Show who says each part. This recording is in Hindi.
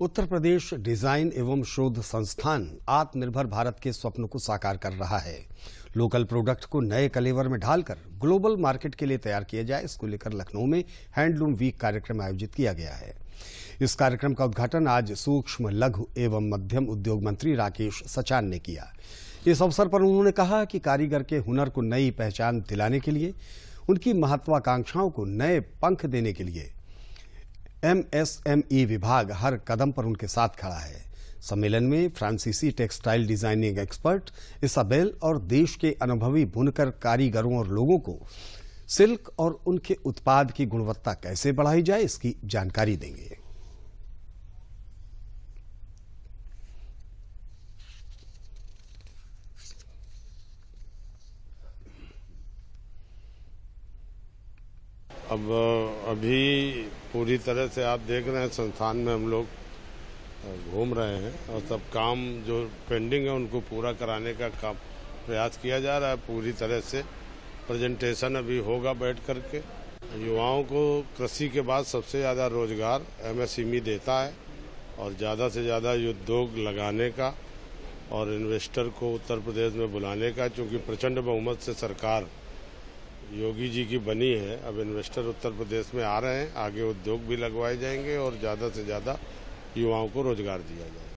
Speaker 1: उत्तर प्रदेश डिजाइन एवं शोध संस्थान आत्मनिर्भर भारत के स्वप्न को साकार कर रहा है लोकल प्रोडक्ट को नए कलेवर में ढालकर ग्लोबल मार्केट के लिए तैयार किया जाए इसको लेकर लखनऊ में हैंडलूम वीक कार्यक्रम आयोजित किया गया है इस कार्यक्रम का उद्घाटन आज सूक्ष्म लघु एवं मध्यम उद्योग मंत्री राकेश सचान ने किया इस अवसर पर उन्होंने कहा कि कारीगर के हुनर को नई पहचान दिलाने के लिए उनकी महत्वाकांक्षाओं को नए पंख देने के लिए एमएसएमई विभाग हर कदम पर उनके साथ खड़ा है सम्मेलन में फ्रांसीसी टेक्सटाइल डिजाइनिंग एक्सपर्ट इसाबेल और देश के अनुभवी बुनकर कारीगरों और लोगों को सिल्क और उनके उत्पाद की गुणवत्ता कैसे बढ़ाई जाए इसकी जानकारी देंगे
Speaker 2: अब अभी पूरी तरह से आप देख रहे हैं संस्थान में हम लोग घूम रहे हैं और सब काम जो पेंडिंग है उनको पूरा कराने का काम प्रयास किया जा रहा है पूरी तरह से प्रेजेंटेशन अभी होगा बैठ करके युवाओं को कृषि के बाद सबसे ज़्यादा रोजगार एमएसएमई देता है और ज़्यादा से ज़्यादा उद्योग लगाने का और इन्वेस्टर को उत्तर प्रदेश में बुलाने का क्योंकि प्रचंड बहुमत से सरकार योगी जी की बनी है अब इन्वेस्टर उत्तर प्रदेश में आ रहे हैं आगे उद्योग भी लगवाए जाएंगे और ज्यादा से ज्यादा युवाओं को रोजगार दिया जाएगा